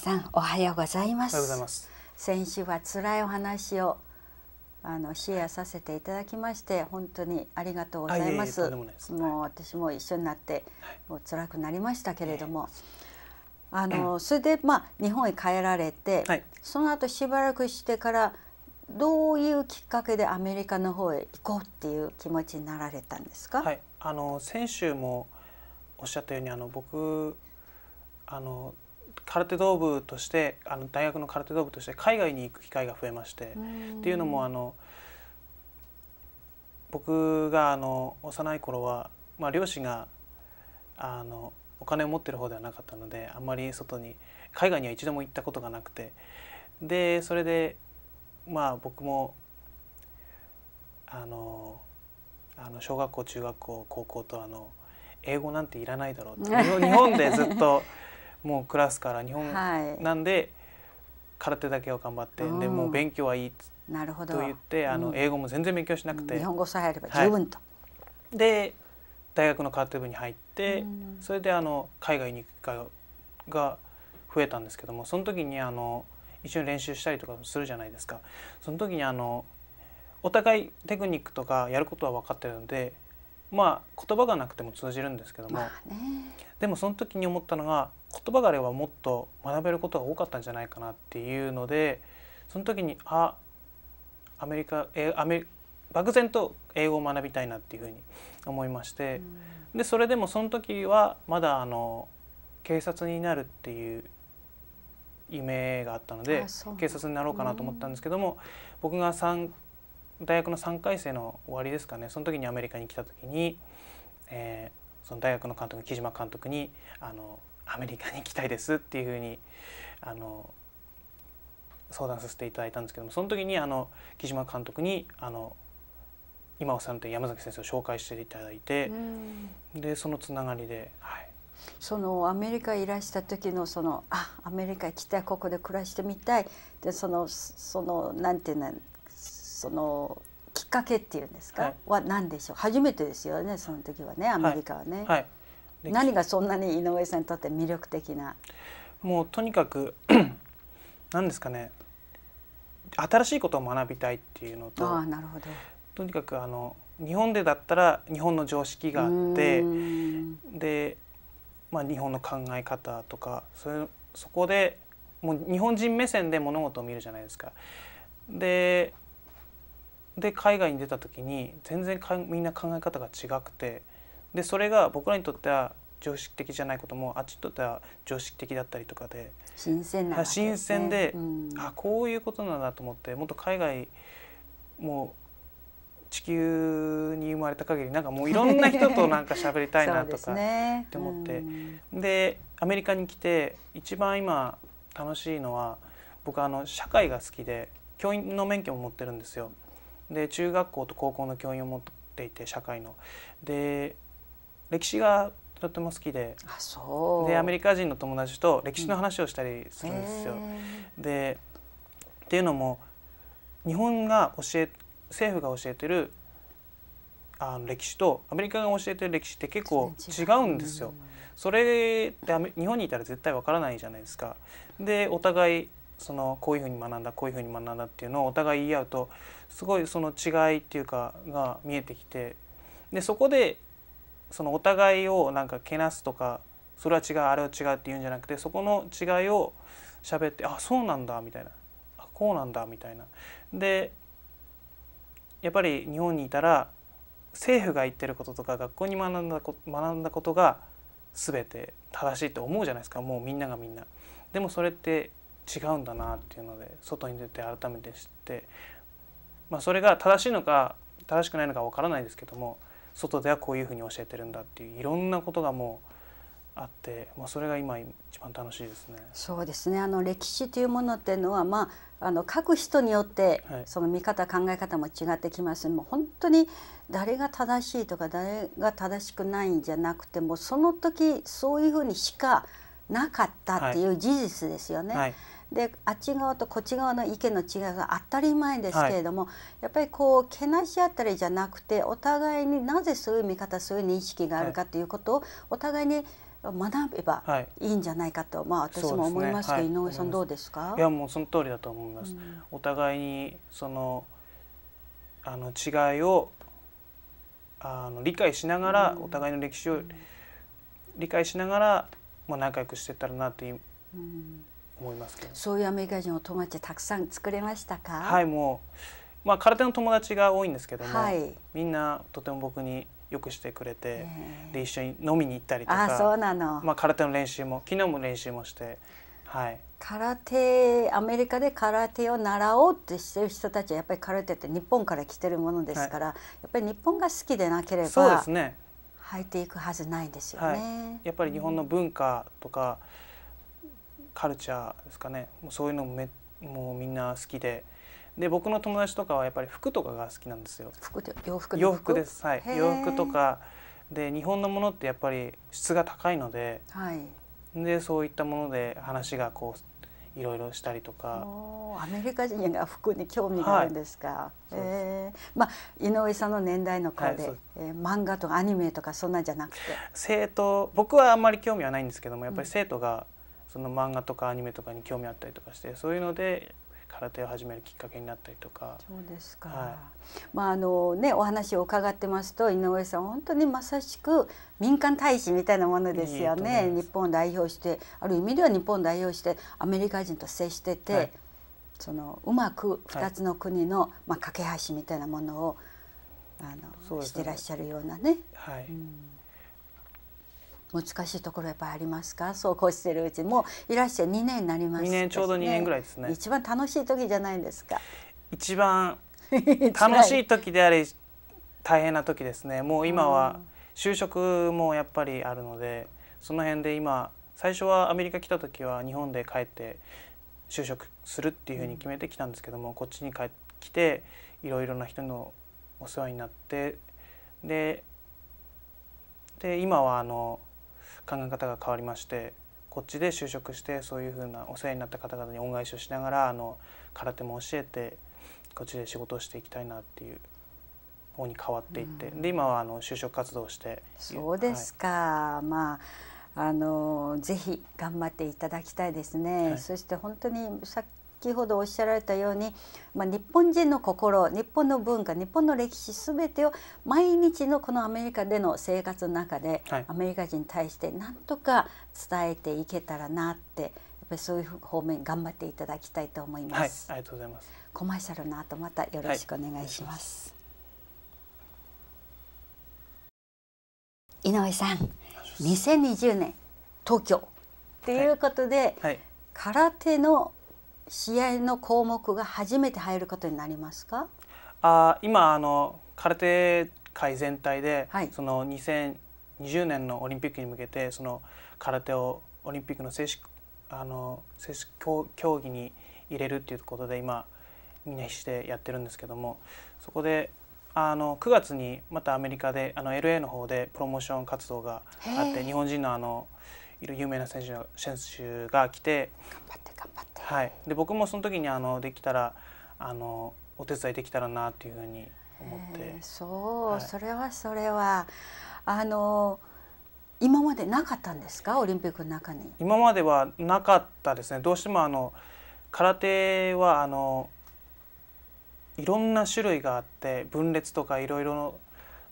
さんおはようございます先週は辛いお話をあのシェアさせていただきまして本当にありがとうございますもう私も一緒になって、もう辛くなりましたけれども、あのそれでまあ日本へ帰られて、はい、その後しばらくしてからどういうきっかけでアメリカの方へ行こうっていう気持ちになられたんですか、はい、あの先週もおっしゃったようにあの僕あの空手道部としてあの大学の空手道部として海外に行く機会が増えまして、っていうのもあの僕があの幼い頃は、まあ、両親があのお金を持ってる方ではなかったのであんまり外に海外には一度も行ったことがなくてでそれでまあ僕もあのあの小学校中学校高校とあの英語なんていらないだろうって日本でずっともうクラスから日本なんで、空手だけを頑張って、でもう勉強はいいなるほどと言ってあの、英語も全然勉強しなくて、日本語さえあれば十分と。はい、で大学の空手部に入って、それであの海外に行く機会が増えたんですけどもその時にあの一緒に練習したりとかするじゃないですか。その時にあのお互いテクニックとかやることは分かってるのでまあ言葉がなくても通じるんですけども、ね、でもその時に思ったのが言葉があればもっと学べることが多かったんじゃないかなっていうのでその時にあアメリカえアメ漠然と英語を学びたいなっていうふうに思いまして、うん、でそれでもその時はまだあの警察になるっていう夢があったので警察になろうかなと思ったんですけども、うん、僕が大学の3回生の終わりですかねその時にアメリカに来た時に、えー、その大学の監督木島監督にあのアメリカに行きたいですっていうふうにあの相談させていただいたんですけどもその時にあの木島監督にあの今尾さんと山崎先生を紹介していただいて、でそのつながりで、はい、そのアメリカいらした時のそのあアメリカきたここで暮らしてみたいでそのそのなんていうのそのきっかけっていうんですか、はい、は何でしょう初めてですよねその時はねアメリカはね。はい、はい何がそんなに井上さんにとって魅力的なもうとにかく何 ですかね新しいことを学びたいっていうのとあなるほどとにかくあの日本でだったら日本の常識があってで、まあ、日本の考え方とかそれそこでもう日本人目線で物事を見るじゃないですか。でで海外に出た時に全然かみんな考え方が違くて。でそれが僕らにとっては常識的じゃないこともあっちにとっては常識的だったりとかで新鮮な、ね、新鮮で、うん、あこういうことなんだと思ってもっと海外もう地球に生まれた限りなんかもういろんな人となんか喋りたいなとかって思って、うん、でアメリカに来て一番今楽しいのは僕あの社会が好きで教員の免許も持ってるんですよ。で中学校と高校の教員を持っていて社会の。で歴史がとても好きででアメリカ人の友達と歴史の話をしたりするんですよ。うん、でっていうのも日本が教え政府が教えてるあの歴史とアメリカが教えてる歴史って結構違うんですよ。それって日本にいたら絶対わからないじゃないですか。でお互いそのこういうふうに学んだこういうふうに学んだっていうのをお互い言い合うとすごいその違いっていうかが見えてきてでそこでそのお互いをなんかけなすとかそれは違うあれは違うって言うんじゃなくてそこの違いを喋ってあそうなんだみたいなあこうなんだみたいな。でやっぱり日本にいたら政府が言ってることとか学校に学んだこと学んだことが全て正しいと思うじゃないですかもうみんながみんな。でもそれって違うんだなっていうので外に出て改めて知って、まあ、それが正しいのか正しくないのかわからないですけども外ではこういうふうに教えてるんだっていういろんなことがもうあって、まあ、それが今一番楽しいですね。そうですねあの歴史というものっていうのは、まあ、あの書く人によって、その見方考え方も違ってきますもう本当に誰が正しいとか誰が正しくないんじゃなくてもその時そういうふうにしかなかったっていう事実ですよね。はいはいであっち側とこっち側の意見の違いが当たり前ですけれども、はい、やっぱりこうけなし合ったりじゃなくてお互いになぜそういう見方そういう認識があるかということをお互いに学べばいいんじゃないかと、はい、まあ私も思いますけど、ねはい、井上さんどうですかいやもうその通りだと思います。うん、お互いにそのあの違いをあの理解しながら、お互いの歴史を理解しながら、まあ、仲良くしてたらなという、うん、思いますけどそういうアメリカ人お友達たくさん作れましたかはいもう、まあ、空手の友達が多いんですけども、はい、みんなとても僕によくしてくれて、で一緒に飲みに行ったりとかあそうなの、まあ、空手の練習も昨日も練習もして、はい、空手アメリカで空手を習おうってしてる人たちはやっぱり空手って日本から来てるものですから、はい、やっぱり日本が好きでなければそうですね入っていくはずないですよね、はい、やっぱり日本の文化とか、うんカルチャーですかねもうそういうのもめもうみんな好きで。で僕の友達とかはやっぱり服とかが好きなんですよ。服で洋服洋服です。はい。洋服とかで日本のものってやっぱり質が高いので、はい、でそういったもので話がこういろいろしたりとかアメリカ人が服に興味があるんですか、はい、えー、まあ、井上さんの年代の子ではい、はえー、漫画とかアニメとかそんなんじゃなくて生徒僕はあんまり興味はないんですけどもやっぱり生徒が、うんその漫画とかアニメとかに興味あったりとかしてそういうので空手を始めるきっかけになったりとか。そうですか。はい、まああのねお話を伺ってますと井上さん本当にまさしく民間大使みたいなものですよね。いい日本代表してある意味では日本代表してアメリカ人と接してて、はい、そのうまく2つの国の、はい、まあ架け橋みたいなものをあの、ね、してらっしゃるようなね。はい。うん難しいところやっぱりありますかそうこうしてるうちもいらっしゃい2年になります、ね、2年ちょうど2年ぐらいですね一番楽しい時じゃないですか一番 楽しい時であり大変な時ですねもう今は就職もやっぱりあるのでその辺で今最初はアメリカ来た時は日本で帰って就職するっていうふうに決めてきたんですけども、こっちに帰っ来ていろいろな人のお世話になってでで今はあの考え方が変わりましてこっちで就職してそういうふうなお世話になった方々に恩返しをしながらあの空手も教えてこっちで仕事をしていきたいなっていう方に変わっていって、うん、で今はあの就職活動をしてそうですか、はい、まああのぜひ頑張っていただきたいですね、はい、そして本当にさっ先ほどおっしゃられたように、まあ、日本人の心日本の文化日本の歴史全てを毎日のこのアメリカでの生活の中で、はい、アメリカ人に対して何とか伝えていけたらなってやっぱりそういう方面頑張っていただきたいと思います。はい、ありがとうございますコマーシャルの後またよろしくお願いします。はい、井上さん2020年東京ということで、はいはい、空手の試合の項目が初めて入ることになりますかあ今あの空手界全体で、はい、その2020年のオリンピックに向けてその空手をオリンピックの正式あの正式競技に入れるっていうことで今みんな必死でやってるんですけどもそこであの9月にまたアメリカであの LA の方でプロモーション活動があって日本人のあのいる有名な選手選手が来て頑張って頑張ってはい、で僕もその時にあのできたらあのお手伝いできたらなっていうふうに思って、そう、はい、それはそれはあの今までなかったんですかオリンピックの中に今まではなかったですねどうしてもあの空手はあのいろんな種類があって分裂とかいろいろ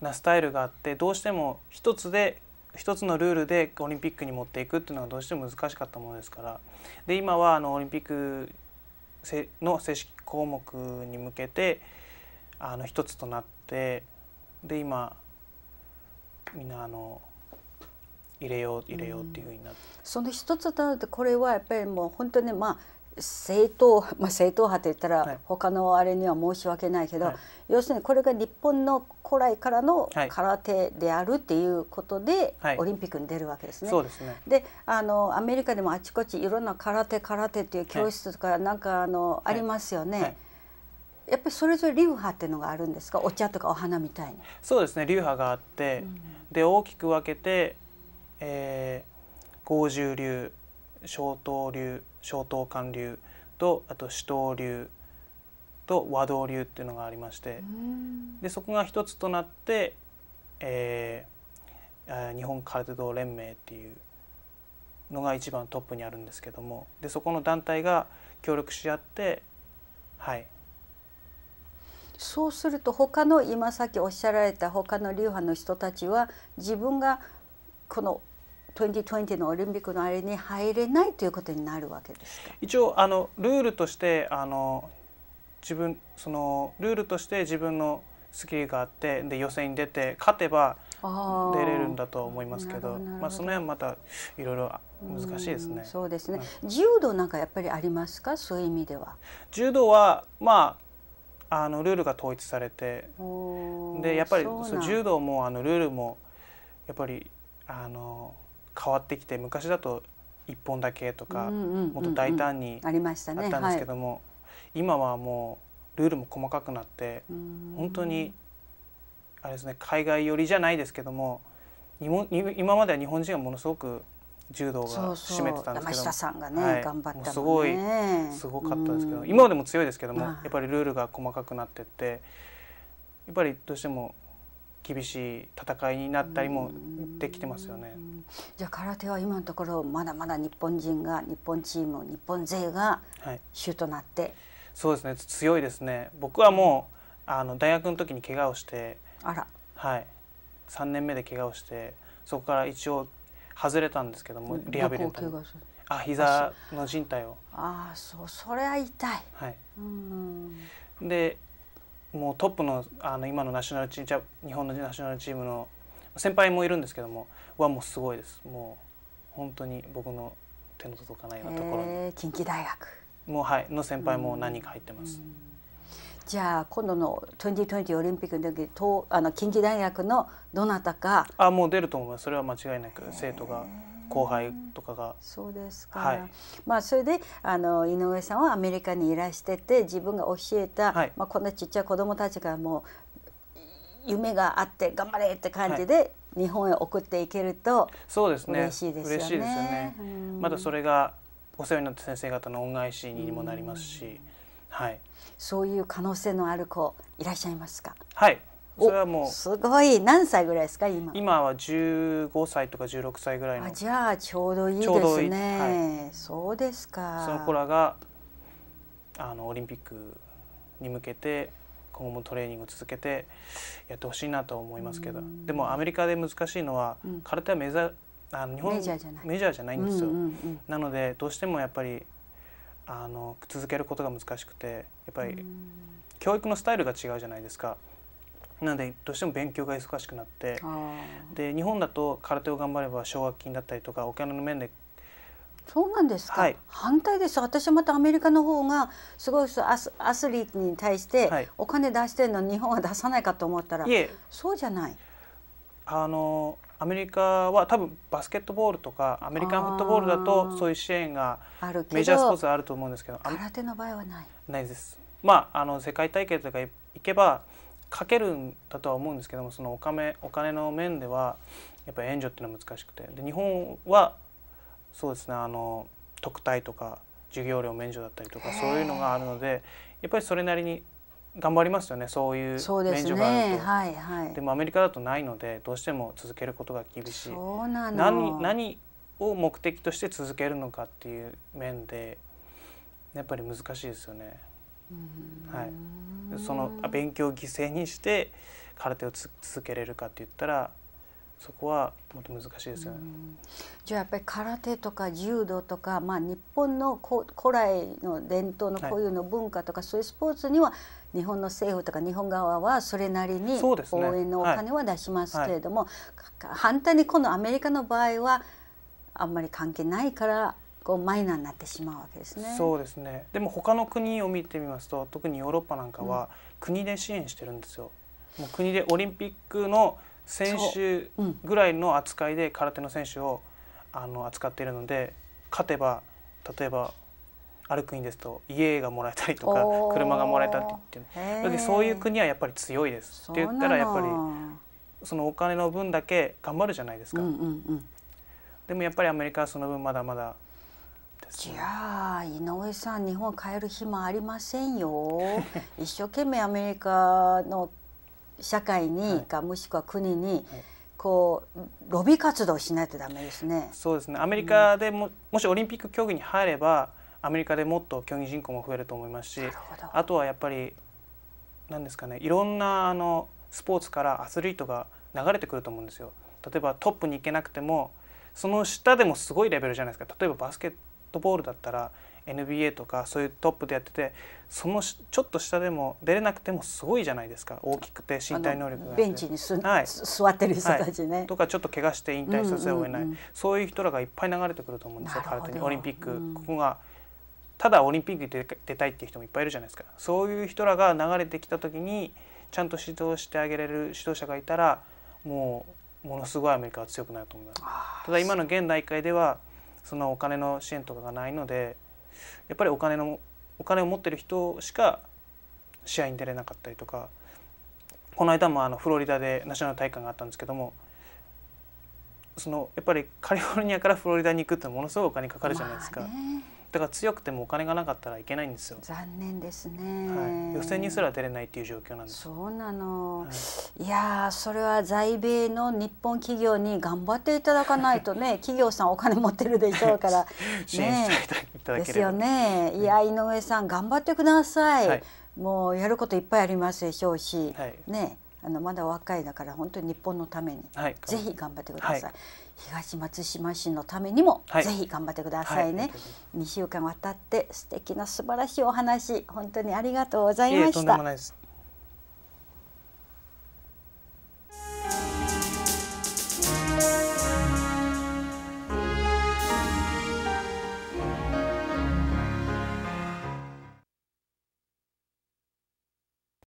なスタイルがあってどうしても一つで一つのルールでオリンピックに持っていくっていうのはどうしても難しかったものですからで今はあのオリンピックの正式項目に向けてあの一つとなってで今みんなあの入れよう入れようっていうふうになって、うん、その一つとなってこれはやっぱりもう本当にまあ正統,、まあ、正統派といったら他のあれには申し訳ないけど、はい、要するにこれが日本の古来からの空手であるっていうことで、オリンピックに出るわけですね。はい、で、すね、であのアメリカでもあちこちいろんな空手空手っていう教室とかなんかあの、ありますよね。やっぱりそれぞれ流派っていうのがあるんですかお茶とかお花みたいに。そうですね流派があって、うん、で大きく分けて、えー、50流小東流小東館流とあと首東流と和道流っていうのがありましてでそこが一つとなって、えー、日本空手道連盟っていうのが一番トップにあるんですけどもでそこの団体が協力し合ってはいそうすると他の今さっきおっしゃられた他の流派の人たちは自分がこの2020のオリンピックのあれに入れないということになるわけですか一応あのルールとしてあの自分そのルールとして自分のスキルがあってで予選に出て勝てば出れるんだと思いますけどまあ、その辺またいろいろ難しいですね。うそうですね、うん、柔道なんかやっぱりありますかそういう意味では。柔道はまああのルールが統一されてでやっぱりそ柔道もあのルールもやっぱりあの変わってきて昔だと1本だけとか、もっと大胆にあったんですけども、今はもうルールも細かくなって本当にあれですね海外寄りじゃないですけども今までは日本人はものすごく柔道が占めてたんですけどさんがね、頑張すごいすごかったんですけど今でも強いですけどもやっぱりルールが細かくなってってやっぱりどうしても厳しい戦いになったりもできてますよね。じゃあ空手は今のところまだまだ日本人が日本チーム日本勢が主となって、はい、そうですね強いですね僕はもうあの大学の時に怪我をしてあら、はい、3年目で怪我をしてそこから一応外れたんですけどもリハビリのあ膝の靭帯をああそうそれは痛い、はい、うんでもうトップのあの今のナショナルチーム日本のナショナルチームの先輩もいるんですけどもはもうすごいですもう本当に僕の手の届かないようなところに近畿大学もうはいの先輩も何人か入ってます。じゃあ今度の2020オリンピックの時とあの近畿大学のどなたかあもう出ると思いますそれは間違いなく生徒が後輩とかが。そうですか、はい、まあそれであの井上さんはアメリカにいらしてて自分が教えた、はい、まあ、こんなちっちゃい子どもたちがもう夢があって頑張れって感じで、日本へ送っていけると嬉しいですよね。嬉しいですよねまだそれがお世話になった先生方の恩返しにもなりますし、はい、そういう可能性のある子いらっしゃいますかはいそれはもうすごい何歳ぐらいですか今今は15歳とか16歳ぐらいのじゃあちょうどいいですね、はい、そうですかその子らがあのオリンピックに向けて今後もトレーニングを続けてやってほしいなと思いますけどでもアメリカで難しいのは、うん、空手はメジャーあの日本メジャーじゃないんですよ、うんうんうん、なのでどうしてもやっぱりあの続けることが難しくてやっぱり教育のスタイルが違うじゃないですかなのでどうしても勉強が忙しくなってで日本だと空手を頑張れば奨学金だったりとかお金の面でそうなんですか、はい、反対です私はまたアメリカの方がすごいアスアスリートに対してお金出してるの日本は出さないかと思ったら、はい、そうじゃないあのアメリカは多分バスケットボールとかアメリカンフットボールだとそういう支援がメジャースポーツあると思うんですけど空手の場合はないないですまああの世界大会とか行けばかけるんだとは思うんですけどもそのお金お金の面ではやっぱり援助っていうのは難しくてで日本はそうですねあの特待とか授業料免除だったりとかそういうのがあるのでやっぱりそれなりに頑張りますよねそういう免除があると、ね、はいはい、でもアメリカだとないのでどうしても続けることが厳しい何何を目的として続けるのかっていう面でやっぱり難しいですよね。はい、その勉強を犠牲にして空手を続けれるかって言ったらそこはもっと難しいですよね。じゃあやっぱり空手とか柔道とか、まあ、日本の古来の伝統のこういうの文化とか、はい、そういうスポーツには日本の政府とか日本側はそれなりに応援のお金は出しますけれども、ねはいはい、反対にこのアメリカの場合はあんまり関係ないからこうマイナーになってしまうわけですね。そうですねでも他の国を見てみますと特にヨーロッパなんかは国で支援してるんですよ。もう国でオリンピックの選手ぐらいの扱いで空手の選手をあの扱っているので勝てば例えばある国ですと家がもらえたりとか車がもらえたりっていうそういう国はやっぱり強いですって言ったらやっぱりそのお金の分だけ頑張るじゃないですか、でもやっぱりアメリカはその分まだまだいや井上さん日本帰るもありませんよ 一生懸命アメリカの社会に、か、はい、もしくは国に、はいこうロビー活動しないとダメですね。そうですね。アメリカでも、うん、もしオリンピック競技に入ればアメリカでもっと競技人口も増えると思いますし、あとはやっぱり何ですかね、いろんなあのスポーツからアスリートが流れてくると思うんですよ。例えばトップに行けなくてもその下でもすごいレベルじゃないですか。例えばバスケットボールだったら NBA とかそういうトップでやっててそのちょっと下でも出れなくてもすごいじゃないですか大きくて身体能力がベンチに、はい、座ってる人たちね、はい、とかちょっと怪我して引退させをえない、うんうんうん、そういう人らがいっぱい流れてくると思うんですよ空手にオリンピック、うん、ここがただオリンピックに出たいっていう人もいっぱいいるじゃないですかそういう人らが流れてきた時にちゃんと指導してあげれる指導者がいたらもうものすごいアメリカは強くなると思います。ただ今の現大会ではそんなお金の支援とかがないのでやっぱりお金のお金を持ってる人しか試合に出れなかったりとかこの間もあのフロリダでナショナル大会があったんですけどもそのやっぱりカリフォルニアからフロリダに行くってものすごいお金かかるじゃないですか。まあねだから強くてもお金がなかったらいけないんですよ残念ですね、はい、予選にすら出れないっていう状況なんですそうなの、はい、いやそれは在米の日本企業に頑張っていただかないとね 企業さんお金持ってるでしょうからねですよねいや井上さん頑張ってください、はい、もうやることいっぱいありますでしょうし、はい、ねあのまだ若いだから本当に日本のために、はい、ぜひ頑張ってください、はい、東松島市のためにも、はい、ぜひ頑張ってくださいね、はい、2週間わたって素敵な素晴らしいお話本当にありがとうございました。